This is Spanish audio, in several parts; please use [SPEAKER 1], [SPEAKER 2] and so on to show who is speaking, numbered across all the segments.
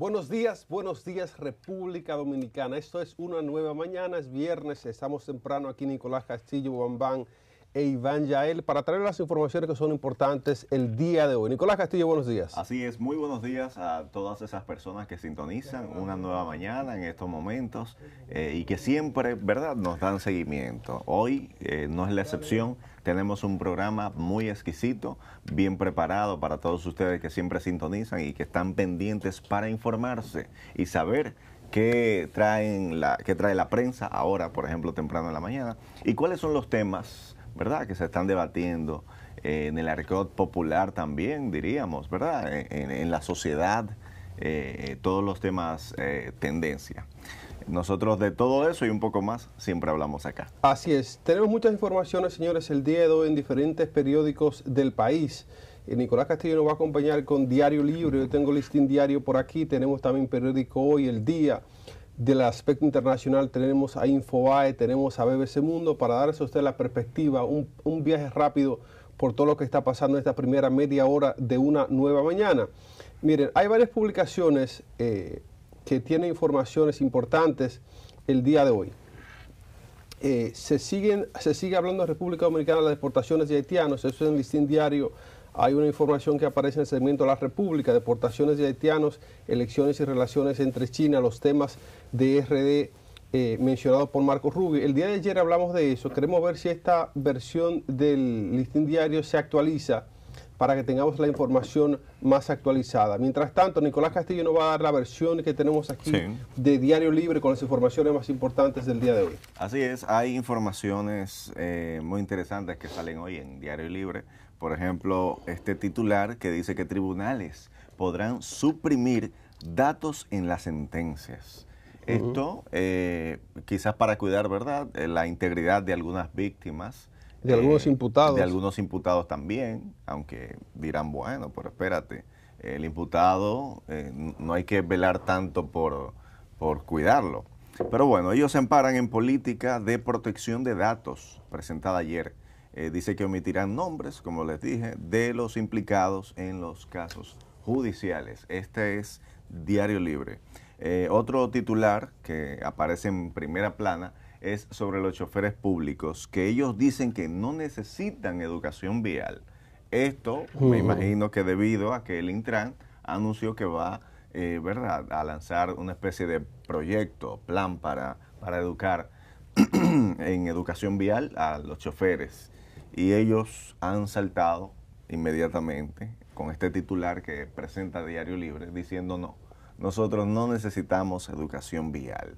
[SPEAKER 1] Buenos días, buenos días República Dominicana. Esto es una nueva mañana, es viernes, estamos temprano aquí Nicolás Castillo, Bambán e Iván Yael para traer las informaciones que son importantes el día de hoy. Nicolás Castillo, buenos días.
[SPEAKER 2] Así es, muy buenos días a todas esas personas que sintonizan una nueva mañana en estos momentos eh, y que siempre, ¿verdad?, nos dan seguimiento. Hoy eh, no es la excepción. Tenemos un programa muy exquisito, bien preparado para todos ustedes que siempre sintonizan y que están pendientes para informarse y saber qué traen la, que trae la prensa ahora, por ejemplo, temprano en la mañana, y cuáles son los temas ¿verdad? Que se están debatiendo eh, en el arcot popular también, diríamos, ¿verdad? En, la sociedad, eh, eh, todos los temas tendencia. Nosotros de todo eso y un poco más siempre hablamos acá.
[SPEAKER 1] Así es. Tenemos muchas informaciones, señores, el día de hoy en diferentes periódicos del país. Nicolás Castillo nos va a acompañar con Diario Libre. Yo tengo listín diario por aquí. Tenemos también periódico Hoy, El Día del aspecto internacional tenemos a Infobae, tenemos a BBC Mundo, para darles a usted la perspectiva, un, viaje rápido por todo lo que está pasando en esta primera media hora de una nueva mañana. Miren, hay varias publicaciones eh, que tienen informaciones importantes el día de hoy. Eh, se, siguen, se sigue hablando de República Dominicana, las deportaciones de haitianos, eso es en el listín diario hay una información que aparece en el segmento La República, deportaciones de haitianos, elecciones y relaciones entre China, los temas de RD eh, mencionados por Marcos Rubio. El día de ayer hablamos de eso, queremos ver si esta versión del listín diario se actualiza para que tengamos la información más actualizada. Mientras tanto, Nicolás Castillo nos va a dar la versión que tenemos aquí de Diario Libre con las informaciones más importantes del día de hoy.
[SPEAKER 2] Así es, hay informaciones eh, muy interesantes que salen hoy en Diario Libre. Por ejemplo, este titular que dice que tribunales podrán suprimir datos en las sentencias. Esto eh, quizás para cuidar, ¿verdad?, eh, la integridad de algunas víctimas.
[SPEAKER 1] De algunos eh, imputados. De
[SPEAKER 2] algunos imputados también, aunque dirán, bueno, pero espérate, el imputado no hay que velar tanto por, por cuidarlo. Pero bueno, ellos se amparan en política de protección de datos presentada ayer eh, dice que omitirán nombres, como les dije, de los implicados en los casos judiciales. Este es Diario Libre. Eh, otro titular que aparece en primera plana es sobre los choferes públicos, que ellos dicen que no necesitan educación vial. Esto me mm. imagino que debido a que el Intran anunció que va eh, ¿verdad? a lanzar una especie de proyecto, plan para, para educar en educación vial a los choferes. Y ellos han saltado inmediatamente con este titular que presenta Diario Libre diciendo no, nosotros no necesitamos educación
[SPEAKER 1] vial.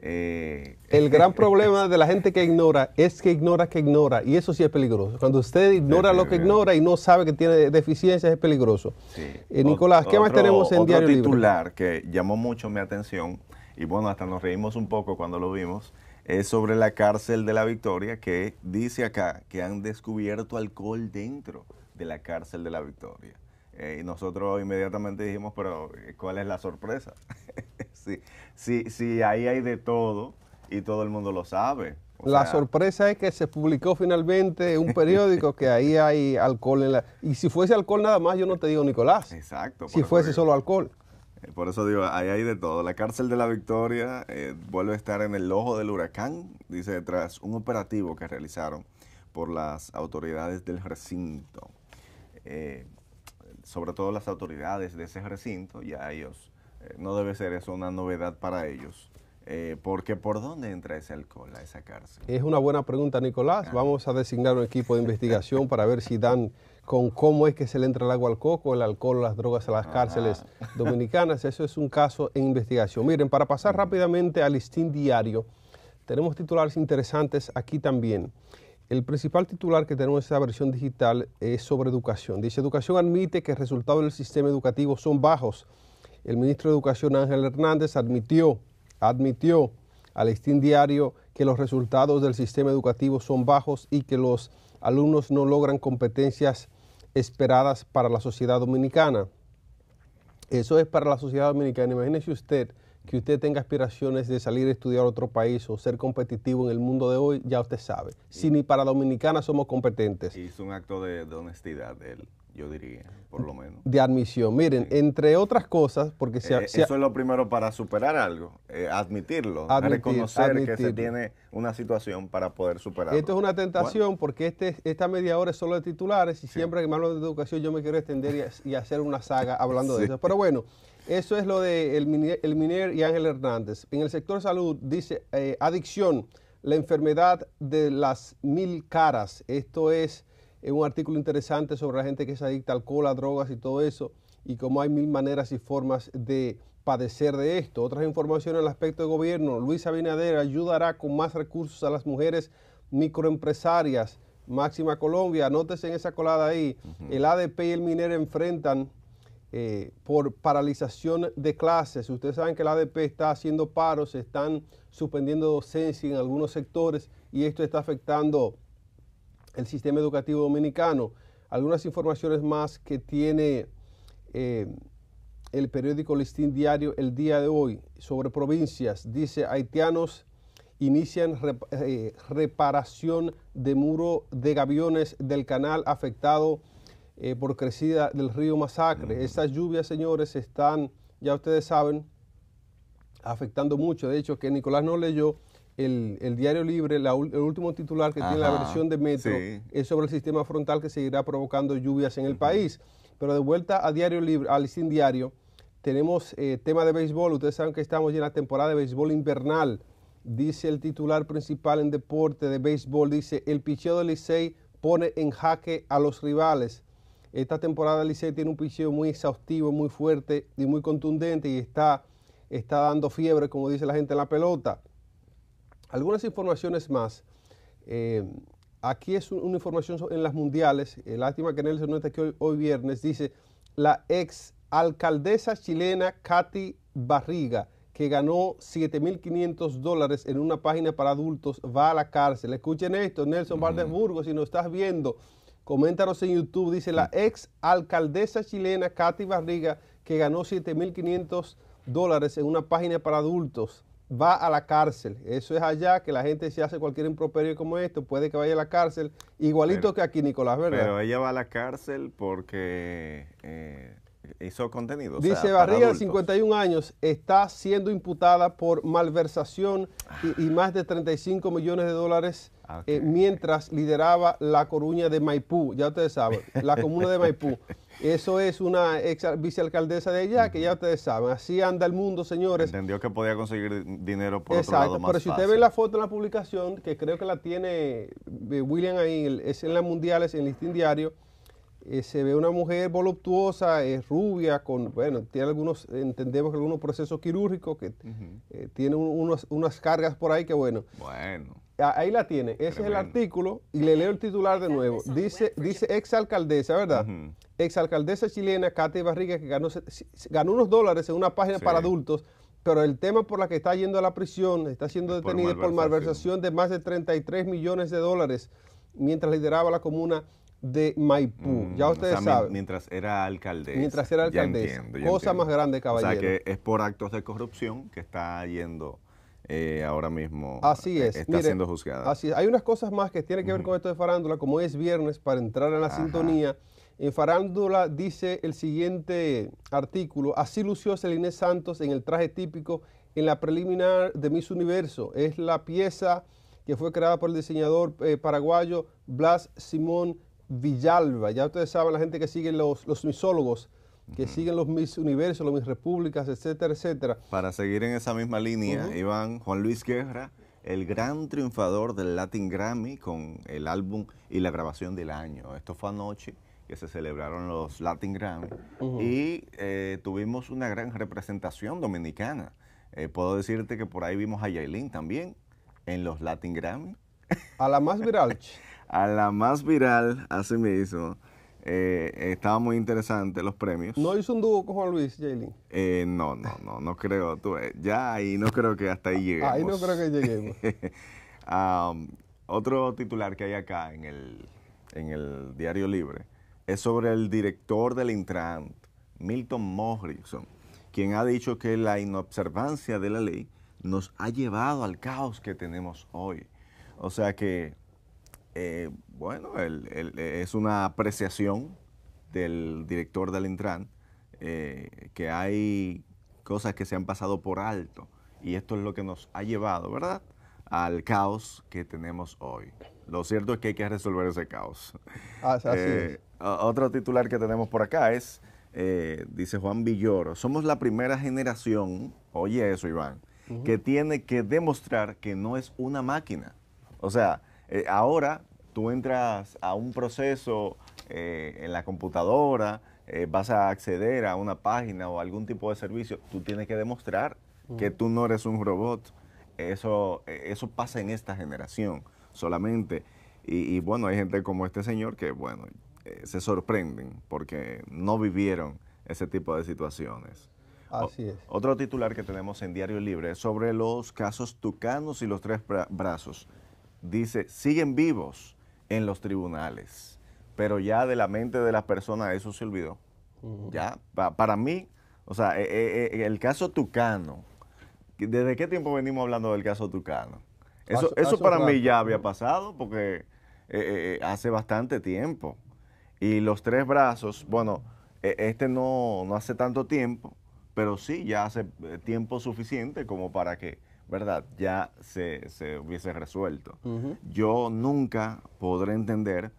[SPEAKER 1] Eh, el gran problema de la gente que ignora es que ignora que ignora y eso sí es peligroso. Cuando usted ignora lo que ignora y no sabe que tiene deficiencias es peligroso. Eh, Nicolás, ¿qué más tenemos en Diario titular Libre? titular
[SPEAKER 2] que llamó mucho mi atención y bueno, hasta nos reímos un poco cuando lo vimos es sobre la cárcel de la Victoria, que dice acá que han descubierto alcohol dentro de la cárcel de la Victoria. Eh, y nosotros inmediatamente dijimos, pero eh, ¿cuál es la sorpresa? sí, sí, sí, ahí hay de todo y todo el mundo lo sabe. la
[SPEAKER 1] sorpresa es que se publicó finalmente un periódico que ahí hay alcohol en la... Y si fuese alcohol nada más, yo no te digo, Nicolás. Exacto. Si fuese solo alcohol.
[SPEAKER 2] Por eso digo, ahí hay de todo. La cárcel de la Victoria eh, vuelve a estar en el ojo del huracán, dice, tras un operativo que realizaron por las autoridades del recinto. Eh, sobre todo las autoridades de ese recinto, ya ellos, eh, no debe ser eso una novedad para ellos. porque ¿por dónde entra ese alcohol a esa cárcel?
[SPEAKER 1] Es una buena pregunta, Nicolás. Ah. Vamos a designar un equipo de investigación para ver si dan con cómo es que se le entra el agua al coco, el alcohol, las drogas a las cárceles dominicanas. Eso es un caso en investigación. Miren, para pasar rápidamente al listín diario, tenemos titulares interesantes aquí también. El principal titular que tenemos en esta versión digital es sobre educación. Dice, educación admite que los resultados del sistema educativo son bajos. El ministro de Educación Ángel Hernández admitió, admitió al listín diario que los resultados del sistema educativo son bajos y que los alumnos no logran competencias esperadas para la sociedad dominicana. Eso es para la sociedad dominicana. Imagínese usted que usted tenga aspiraciones de salir a estudiar a otro país o ser competitivo en el mundo de hoy, ya usted sabe. Si ni para Dominicana somos competentes. Y es un acto de, honestidad yo diría, por lo menos. De admisión. Miren, entre otras cosas, porque se, eh, Eso es
[SPEAKER 2] lo primero para superar algo, eh, admitirlo, reconocer que se tiene una situación para poder superarlo. Esto es una tentación
[SPEAKER 1] porque este, esta media hora es solo de titulares y siempre que me hablo de educación yo me quiero extender y, hacer una saga hablando de eso. Pero bueno, eso es lo de el, Miner, el y Ángel Hernández. En el sector salud dice eh, adicción, la enfermedad de las mil caras. Esto es es un artículo interesante sobre la gente que se adicta al alcohol, a drogas y todo eso, y cómo hay mil maneras y formas de padecer de esto. Otras informaciones el aspecto de gobierno. Luis Abinader ayudará con más recursos a las mujeres microempresarias. Máxima Colombia, anótese en esa colada ahí. El ADP y el Minero enfrentan eh, por paralización de clases. Ustedes saben que el ADP está haciendo paros, están suspendiendo docencia en algunos sectores y esto está afectando el sistema educativo dominicano. Algunas informaciones más que tiene eh, el periódico Listín Diario el día de hoy sobre provincias. Dice, haitianos inician eh, reparación de muro de gaviones del canal afectado eh, por crecida del río Masacre. Esas Estas lluvias, señores, están, ya ustedes saben, afectando mucho. De hecho, que Nicolás no leyó el, diario libre, el último titular que tiene la versión de Metro es sobre el sistema frontal que seguirá provocando lluvias en el país. Pero de vuelta a Diario Libre, al sin Diario, tenemos eh, tema de béisbol. Ustedes saben que estamos en la temporada de béisbol invernal. Dice el titular principal en deporte de béisbol, dice, el picheo de Licey pone en jaque a los rivales. Esta temporada el Licey tiene un picheo muy exhaustivo, muy fuerte y muy contundente y está, está dando fiebre, como dice la gente en la pelota. Algunas informaciones más. Eh, aquí es una información en las mundiales. lástima que Nelson no está aquí hoy, viernes. Dice la ex alcaldesa chilena Katy Barriga, que ganó 7.500 dólares en una página para adultos, va a la cárcel. Escuchen esto, Nelson Valdesburgo, si nos estás viendo, coméntanos en YouTube. Dice la ex alcaldesa chilena Katy Barriga, que ganó 7.500 dólares en una página para adultos, va a la cárcel. Eso es allá que la gente si hace cualquier improperio como esto, puede que vaya a la cárcel, igualito que aquí Nicolás, ¿verdad? Pero
[SPEAKER 2] ella va a la cárcel porque eh, hizo contenido. Dice Barriga,
[SPEAKER 1] 51 años, está siendo imputada por malversación y, más de 35 millones de dólares. Ah, eh, mientras lideraba la Coruña de Maipú, ya ustedes saben, la comuna de Maipú. Eso es una ex vicealcaldesa de allá, que ya ustedes saben, así anda el mundo, señores.
[SPEAKER 2] Entendió que podía conseguir dinero por otro lado más pero si usted
[SPEAKER 1] ve la foto en la publicación, que creo que la tiene eh, William ahí, es en las mundiales, en listín diario, eh, se ve una mujer voluptuosa, es rubia, con, bueno, tiene algunos, entendemos que algunos procesos quirúrgicos, que eh, tiene unos, unas cargas por ahí que bueno. Bueno. Ahí la tiene, ese es el artículo, y le leo el titular de nuevo. Dice, dice exalcaldesa, ¿verdad? exalcaldesa chilena Kate Barriga, que ganó, ganó unos dólares en una página para adultos, pero el tema por la que está yendo a la prisión, está siendo detenida por malversación. de más de 33 millones de dólares mientras lideraba la comuna de Maipú. Mm, ya ustedes saben.
[SPEAKER 2] Mientras era alcaldesa. Mientras era alcaldesa. cosa más grande, caballero. O sea que es por actos de corrupción que está yendo eh, ahora mismo. Así eh, es. Está siendo juzgada.
[SPEAKER 1] Así es. Hay unas cosas más que tienen que ver con esto de farándula, como es viernes, para entrar en la sintonía en Farándula dice el siguiente artículo, así lució Celine Santos en el traje típico en la preliminar de Miss Universo. Es la pieza que fue creada por el diseñador eh, paraguayo Blas Simón Villalba. Ya ustedes saben, la gente que sigue los, misólogos, que siguen los Miss Universos, los Miss Repúblicas, etcétera, etcétera.
[SPEAKER 2] Para seguir en esa misma línea, Iván Juan Luis Guerra, el gran triunfador del Latin Grammy con el álbum y la grabación del año. Esto fue anoche que se celebraron los Latin Grammy, y eh, tuvimos una gran representación dominicana. Eh, puedo decirte que por ahí vimos a Yailin también en los Latin Grammy. A la más viral. a la más viral, así mismo. Eh, estaba muy interesantes los premios. ¿No hizo un dúo con Juan Luis, Jaylin? Eh, no, no, no, no creo. Tú, ya ahí no creo que hasta ahí lleguemos. Ahí no creo que lleguemos. otro titular que hay acá en el, en el Diario Libre es sobre el director del Intran, Milton Morrison, quien ha dicho que la inobservancia de la ley nos ha llevado al caos que tenemos hoy. O sea que, eh, bueno, es una apreciación del director del Intran, eh, que hay cosas que se han pasado por alto y esto es lo que nos ha llevado, ¿verdad? Al caos que tenemos hoy. Lo cierto es que hay que resolver ese caos.
[SPEAKER 1] Ah, eh,
[SPEAKER 2] Ah, otro titular que tenemos por acá es, eh, dice Juan Villoro, somos la primera generación, oye eso Iván, que tiene que demostrar que no es una máquina. O sea, eh, ahora tú entras a un proceso eh, en la computadora, vas a acceder a una página o algún tipo de servicio, tú tienes que demostrar que tú no eres un robot. Eso, eso pasa en esta generación solamente. y bueno, hay gente como este señor que, bueno, se sorprenden porque no vivieron ese tipo de situaciones. Así es. otro titular que tenemos en Diario Libre es sobre los casos tucanos y los tres brazos. Dice, siguen vivos en los tribunales, pero ya de la mente de las personas eso se olvidó. Ya, para mí, o sea, eh, eh, eh, el caso tucano, ¿desde qué tiempo venimos hablando del caso tucano? Eso, eso para mí ya había pasado porque hace bastante tiempo. Y los tres brazos, bueno, e, este no, hace tanto tiempo, pero sí ya hace eh, tiempo suficiente como para que, ¿verdad? Ya se, hubiese resuelto. Yo nunca podré entender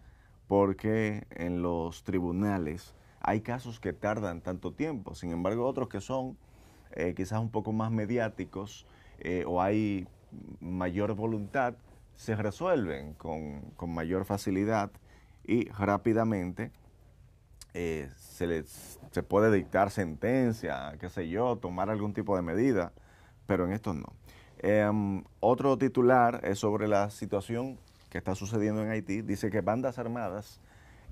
[SPEAKER 2] por qué en los tribunales hay casos que tardan tanto tiempo, sin embargo otros que son eh, quizás un poco más mediáticos eh, o hay mayor voluntad, se resuelven con, con mayor facilidad y rápidamente eh, se, puede dictar sentencia, qué sé yo, tomar algún tipo de medida, pero en estos no. Em, otro titular es sobre la situación que está sucediendo en Haití. Dice que bandas armadas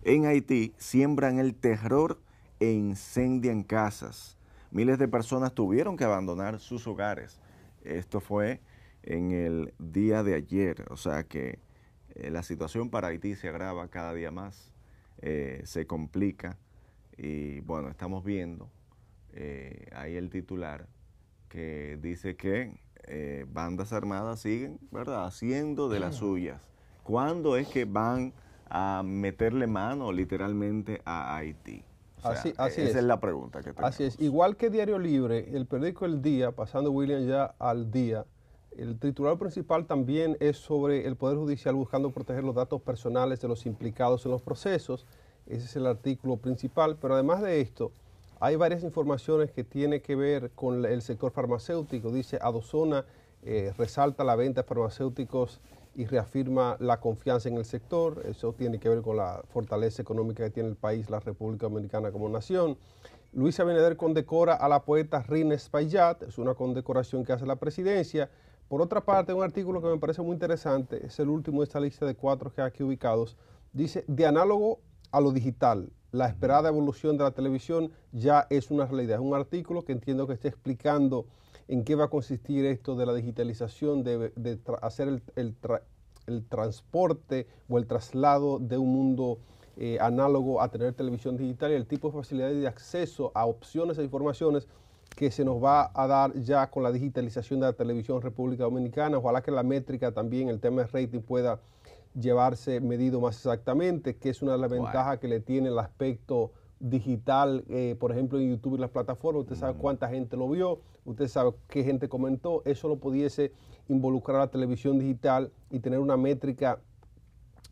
[SPEAKER 2] en Haití siembran el terror e incendian casas. Miles de personas tuvieron que abandonar sus hogares. Esto fue en el día de ayer, o sea que eh, la situación para Haití se agrava cada día más, eh, se complica y bueno, estamos viendo eh, ahí el titular que dice que bandas armadas siguen, ¿verdad?, haciendo de las mm. suyas. ¿Cuándo es que van a meterle mano literalmente a Haití? E,
[SPEAKER 1] así, esa es. la
[SPEAKER 2] pregunta que tenemos.
[SPEAKER 1] Así es. Igual que Diario Libre, el periódico El Día, pasando William ya al día, el titular principal también es sobre el Poder Judicial buscando proteger los datos personales de los implicados en los procesos. Ese es el artículo principal, pero además de esto, hay varias informaciones que tiene que ver con el sector farmacéutico. Dice Adozona eh, resalta la venta de farmacéuticos y reafirma la confianza en el sector. Eso tiene que ver con la fortaleza económica que tiene el país, la República Dominicana como nación. Luisa Abinader condecora a la poeta Rines Payat, es una condecoración que hace la presidencia. Por otra parte, un artículo que me parece muy interesante, es el último de esta lista de cuatro que hay aquí ubicados, dice, de análogo a lo digital, la esperada evolución de la televisión ya es una realidad. Es un artículo que entiendo que está explicando en qué va a consistir esto de la digitalización, de, hacer el, transporte o el traslado de un mundo eh, análogo a tener televisión digital y el tipo de facilidades de acceso a opciones e informaciones que se nos va a dar ya con la digitalización de la televisión República Dominicana. Ojalá que la métrica también, el tema de rating pueda llevarse medido más exactamente, que es una de las ventajas que le tiene el aspecto digital, eh, por ejemplo, en YouTube y las plataformas, usted sabe mm. cuánta gente lo vio, usted sabe qué gente comentó, eso lo pudiese involucrar a la televisión digital y tener una métrica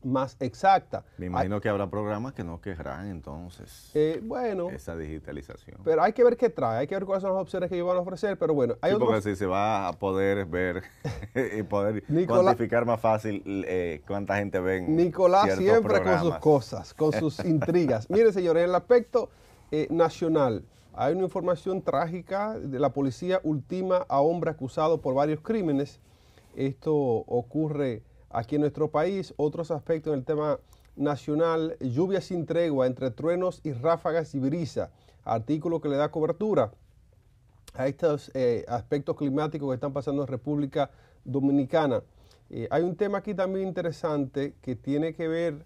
[SPEAKER 1] más exacta.
[SPEAKER 2] Me imagino que habrá programas que no querrán entonces eh, bueno, esa digitalización.
[SPEAKER 1] Pero hay que ver qué trae, hay que ver cuáles son las opciones que ellos van a ofrecer, pero bueno. Hay sí, porque
[SPEAKER 2] si se va a poder ver y poder cuantificar más fácil eh, cuánta gente ven. Nicolás siempre con sus cosas, con sus intrigas.
[SPEAKER 1] Miren, señores, en el aspecto eh, nacional, hay una información trágica de la policía última a hombre acusado por varios crímenes. Esto ocurre aquí en nuestro país. Otros aspectos del tema nacional, lluvia sin tregua entre truenos y ráfagas y brisa, artículo que le da cobertura a estos eh, aspectos climáticos que están pasando en República Dominicana. Eh, hay un tema aquí también interesante que tiene que ver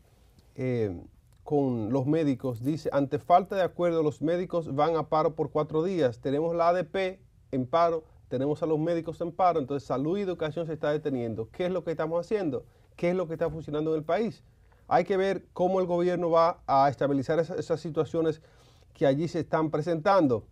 [SPEAKER 1] eh, con los médicos. Dice, ante falta de acuerdo, los médicos van a paro por cuatro días. Tenemos la ADP en paro, tenemos a los médicos en paro, entonces salud y educación se está deteniendo. ¿Qué es lo que estamos haciendo? ¿Qué es lo que está funcionando en el país? Hay que ver cómo el gobierno va a estabilizar esas, situaciones que allí se están presentando.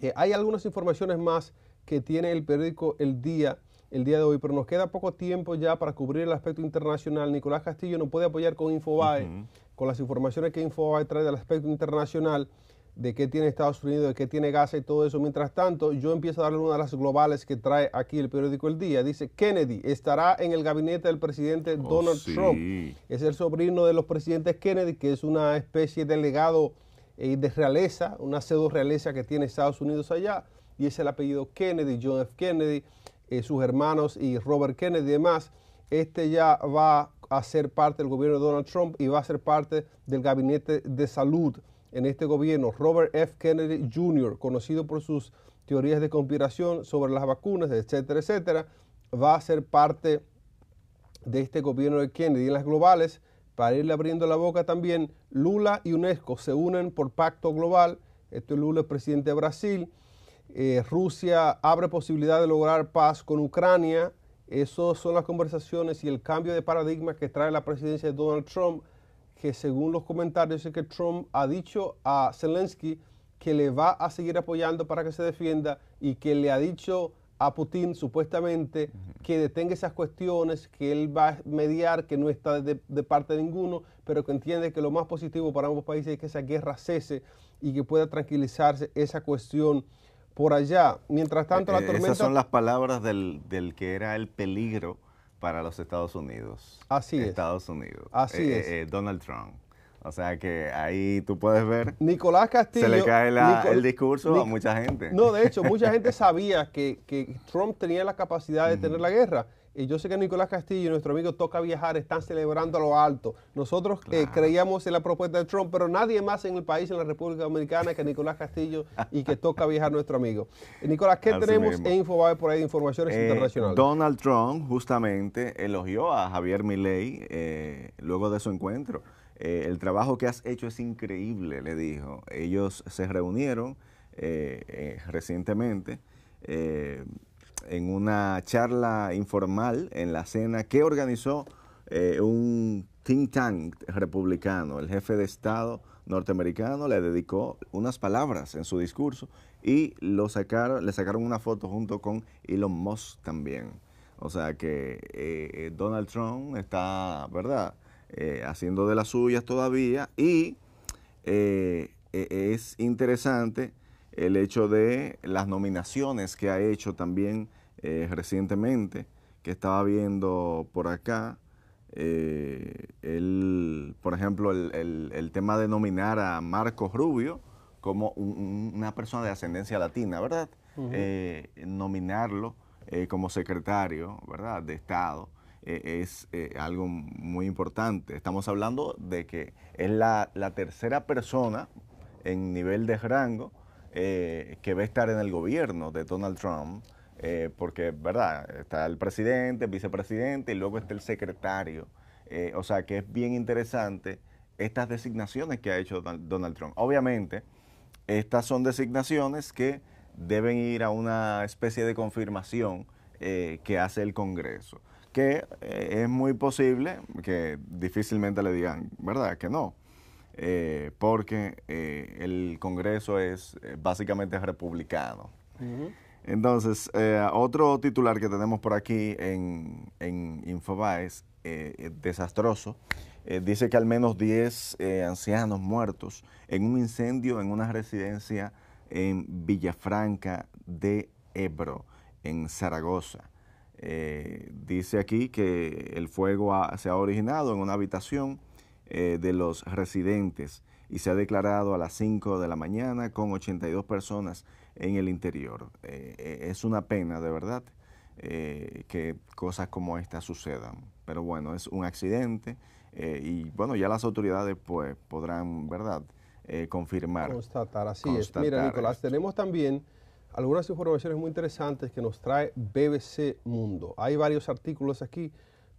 [SPEAKER 1] Eh, hay algunas informaciones más que tiene el periódico El Día el día de hoy, pero nos queda poco tiempo ya para cubrir el aspecto internacional. Nicolás Castillo nos puede apoyar con Infobae, con las informaciones que Infobae trae del aspecto internacional de qué tiene Estados Unidos, de qué tiene Gaza y todo eso. Mientras tanto, yo empiezo a darle una de las globales que trae aquí el periódico El Día. Dice, Kennedy estará en el gabinete del presidente oh, Donald Trump. Es el sobrino de los presidentes Kennedy, que es una especie de legado eh, de realeza, una pseudo realeza que tiene Estados Unidos allá. Y es el apellido Kennedy, John F. Kennedy, eh, sus hermanos y Robert Kennedy y demás. Este ya va a ser parte del gobierno de Donald Trump y va a ser parte del gabinete de salud en este gobierno, Robert F. Kennedy Jr., conocido por sus teorías de conspiración sobre las vacunas, etcétera, etcétera, va a ser parte de este gobierno de Kennedy. En las globales, para irle abriendo la boca también, Lula y UNESCO se unen por pacto global. Esto es Lula, el presidente de Brasil. Eh, Rusia abre posibilidad de lograr paz con Ucrania. Esas son las conversaciones y el cambio de paradigma que trae la presidencia de Donald Trump que según los comentarios es que Trump ha dicho a Zelensky que le va a seguir apoyando para que se defienda y que le ha dicho a Putin supuestamente que detenga esas cuestiones, que él va a mediar, que no está de, parte de ninguno, pero que entiende que lo más positivo para ambos países es que esa guerra cese y que pueda tranquilizarse esa cuestión por allá. Mientras tanto, la eh, eh, tormenta... esas son las
[SPEAKER 2] palabras del que era el peligro para los Estados Unidos. Así Unidos. Así eh, eh, eh, Donald Trump. O sea que ahí tú puedes
[SPEAKER 1] ver. Nicolás
[SPEAKER 2] Castillo. Se le cae el discurso a mucha gente. No,
[SPEAKER 1] de hecho, mucha gente sabía que, Trump tenía la capacidad de tener la guerra y yo sé que Nicolás Castillo y nuestro amigo Toca Viajar están celebrando a lo alto. Nosotros eh, creíamos en la propuesta de Trump, pero nadie más en el país, en la República Dominicana, que Nicolás Castillo y que Toca Viajar, nuestro amigo. Eh, Nicolás, ¿qué tenemos va en haber por ahí de informaciones eh, internacionales?
[SPEAKER 2] Donald Trump justamente elogió a Javier Milei luego de su encuentro. el trabajo que has hecho es increíble, le dijo. Ellos se reunieron recientemente en una charla informal en la cena que organizó eh, un think tank republicano. El jefe de Estado norteamericano le dedicó unas palabras en su discurso y lo sacaron, le sacaron una foto junto con Elon Musk también. O sea que eh, eh, Donald Trump está, ¿verdad? haciendo de las suyas todavía y e, es interesante el hecho de las nominaciones que ha hecho también eh, recientemente, que estaba viendo por acá, eh, el, por ejemplo, el, tema de nominar a Marcos Rubio como una persona de ascendencia latina, ¿verdad? Eh, nominarlo como secretario, ¿verdad?, de Estado es algo muy importante. Estamos hablando de que es la, la, tercera persona en nivel de rango eh, que va a estar en el gobierno de Donald Trump, eh, porque, ¿verdad? Está el presidente, el vicepresidente y luego está el secretario. Eh, o sea que es bien interesante estas designaciones que ha hecho Donald Trump. Obviamente, estas son designaciones que deben ir a una especie de confirmación que hace el Congreso, que es muy posible que difícilmente le digan, ¿verdad? Que no. Eh, porque eh, el Congreso es eh, básicamente republicano. Entonces, otro titular que tenemos por aquí en, en Infobaes, desastroso, dice que al menos 10 ancianos muertos en un incendio en una residencia en Villafranca de Ebro, en Zaragoza. dice aquí que el fuego se ha originado en una habitación eh, de los residentes y se ha declarado a las 5 de la mañana con 82 personas en el interior. Eh, eh, es una pena, de verdad, que cosas como esta sucedan. Pero bueno, es un accidente y bueno, ya las autoridades pues podrán, ¿verdad?, confirmar.
[SPEAKER 1] Constatar, así es. Mira, Nicolás, tenemos también algunas informaciones muy interesantes que nos trae BBC Mundo. Hay varios artículos aquí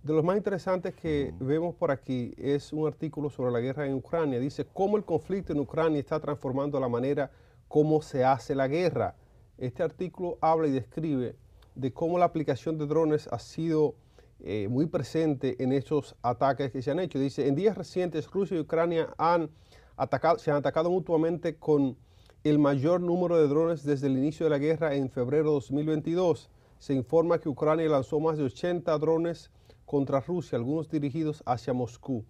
[SPEAKER 1] de los más interesantes que vemos por aquí es un artículo sobre la guerra en Ucrania. Dice cómo el conflicto en Ucrania está transformando la manera cómo se hace la guerra. Este artículo habla y describe de cómo la aplicación de drones ha sido eh, muy presente en estos ataques que se han hecho. Dice, en días recientes Rusia y Ucrania han atacado, se han atacado mutuamente con el mayor número de drones desde el inicio de la guerra en febrero de 2022. Se informa que Ucrania lanzó más de 80 drones contra Rusia, algunos dirigidos hacia Moscú.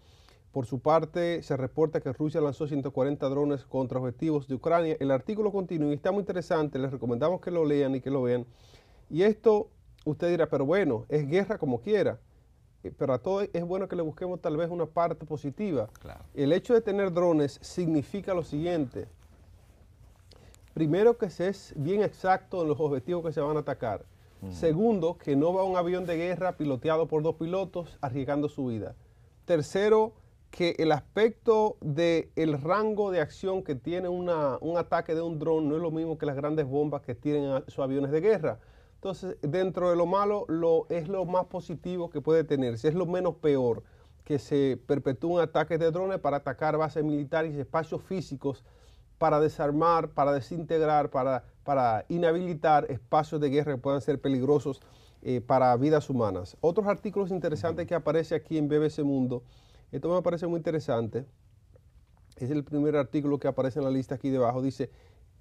[SPEAKER 1] Por su parte, se reporta que Rusia lanzó 140 drones contra objetivos de Ucrania. El artículo continúa y está muy interesante, les recomendamos que lo lean y que lo vean. Y esto, usted dirá, pero bueno, es guerra como quiera. Eh, pero a todo es bueno que le busquemos tal vez una parte positiva. El hecho de tener drones significa lo siguiente. Primero que se es bien exacto en los objetivos que se van a atacar. Segundo, que no va un avión de guerra piloteado por dos pilotos arriesgando su vida. Tercero, que el aspecto del el rango de acción que tiene un ataque de un dron no es lo mismo que las grandes bombas que tienen sus aviones de guerra. Entonces, dentro de lo malo, lo, es lo más positivo que puede tenerse, es lo menos peor que se perpetúen ataques de drones para atacar bases militares y espacios físicos para desarmar, para desintegrar, para, para inhabilitar espacios de guerra que puedan ser peligrosos eh, para vidas humanas. Otros artículos interesantes que aparece aquí en BBC Mundo, esto me parece muy interesante, es el primer artículo que aparece en la lista aquí debajo, dice,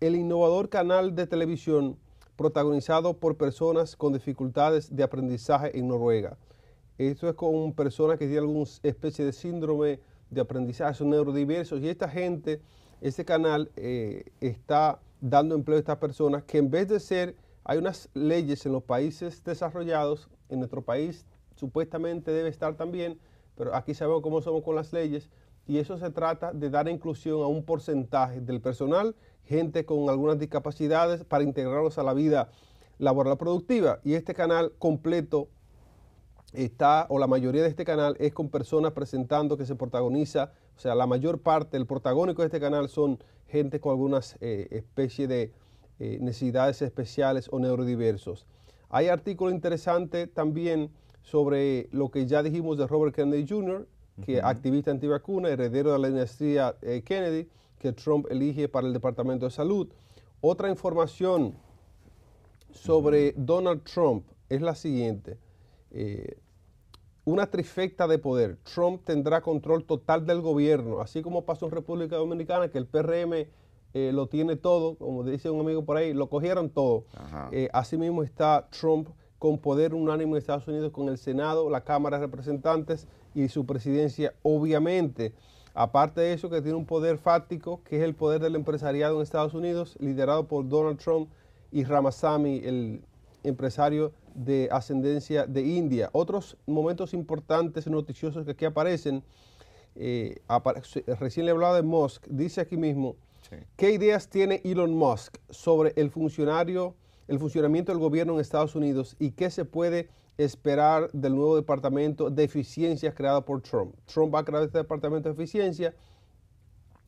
[SPEAKER 1] el innovador canal de televisión protagonizado por personas con dificultades de aprendizaje en Noruega. Esto es con personas que tienen alguna especie de síndrome de aprendizaje, son neurodiversos y esta gente este canal eh, está dando empleo a estas personas que en vez de ser, hay unas leyes en los países desarrollados, en nuestro país supuestamente debe estar también, pero aquí sabemos cómo somos con las leyes, y eso se trata de dar inclusión a un porcentaje del personal, gente con algunas discapacidades, para integrarlos a la vida laboral productiva. Y este canal completo está, o la mayoría de este canal, es con personas presentando que se protagoniza o sea, la mayor parte, el protagónico de este canal son gente con algunas eh, especies de eh, necesidades especiales o neurodiversos. Hay artículo interesante también sobre lo que ya dijimos de Robert Kennedy Jr., que es activista antivacuna, heredero de la dinastía eh, Kennedy, que Trump elige para el Departamento de Salud. Otra información sobre Donald Trump es la siguiente una trifecta de poder. Trump tendrá control total del gobierno, así como pasó en República Dominicana, que el PRM eh, lo tiene todo, como dice un amigo por ahí, lo cogieron todo. Eh, asimismo está Trump con poder unánime en Estados Unidos, con el Senado, la Cámara de Representantes y su presidencia, obviamente. Aparte de eso, que tiene un poder fáctico, que es el poder del empresariado en Estados Unidos, liderado por Donald Trump y Ramasamy, el empresario de ascendencia de India. Otros momentos importantes y noticiosos que aquí aparecen, eh, recién le hablado de Musk, dice aquí mismo, ¿qué ideas tiene Elon Musk sobre el funcionario, el funcionamiento del gobierno en Estados Unidos y qué se puede esperar del nuevo departamento de eficiencias creado por Trump? Trump va a crear este departamento de eficiencia,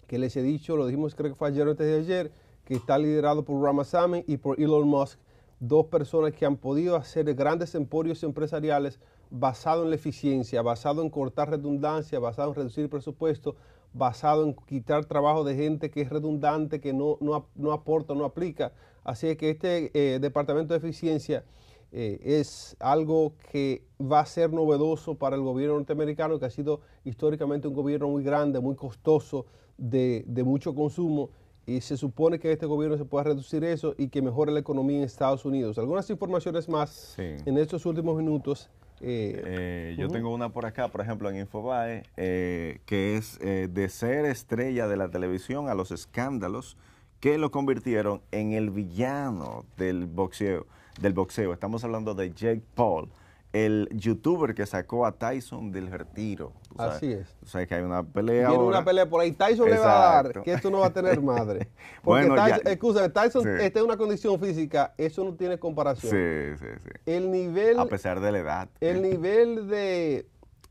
[SPEAKER 1] que les he dicho, lo dijimos creo que fue ayer o antes de ayer, que está liderado por Samen y por Elon Musk, dos personas que han podido hacer grandes emporios empresariales basado en la eficiencia, basado en cortar redundancia, basado en reducir presupuesto, basado en quitar trabajo de gente que es redundante, que no, no, aporta, no aplica. Así que este eh, Departamento de Eficiencia eh, es algo que va a ser novedoso para el gobierno norteamericano, que ha sido históricamente un gobierno muy grande, muy costoso, de, de mucho consumo y se supone que este gobierno se pueda reducir eso y que mejore la economía en Estados Unidos. Algunas informaciones más en estos últimos minutos. Eh, eh, yo tengo
[SPEAKER 2] una por acá, por ejemplo, en Infobae, eh, que es de ser estrella de la televisión a los escándalos que lo convirtieron en el villano del boxeo. Del boxeo. Estamos hablando de Jake Paul el youtuber que sacó a Tyson del retiro. Así es. O sea, que hay una pelea. Tiene una
[SPEAKER 1] pelea por ahí. Tyson le va a dar que esto no va a tener madre.
[SPEAKER 2] Porque Tyson,
[SPEAKER 1] Tyson está en una condición física, eso no tiene comparación.
[SPEAKER 2] Sí, sí, sí.
[SPEAKER 1] El nivel. A
[SPEAKER 2] pesar de la edad.
[SPEAKER 1] El nivel de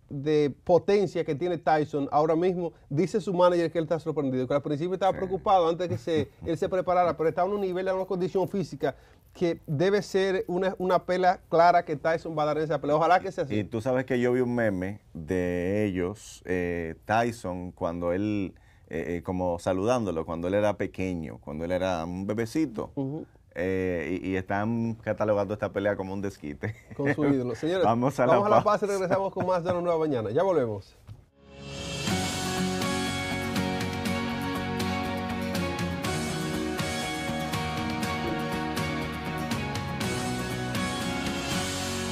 [SPEAKER 1] de potencia que tiene Tyson ahora mismo, dice su manager que él está sorprendido, que al principio estaba preocupado antes que se, él se preparara, pero está en un nivel, en una condición física que debe ser una, una pela clara que Tyson va a dar en esa pelea. Ojalá que sea así. Y
[SPEAKER 2] tú sabes que yo vi un meme de ellos, eh, Tyson, cuando él, eh, eh, como saludándolo, cuando él era pequeño, cuando él era un bebecito. Eh, y, están catalogando esta pelea como un desquite. Con su ídolo. Señores, vamos a, la, paz y regresamos
[SPEAKER 1] con más de la nueva mañana. Ya volvemos.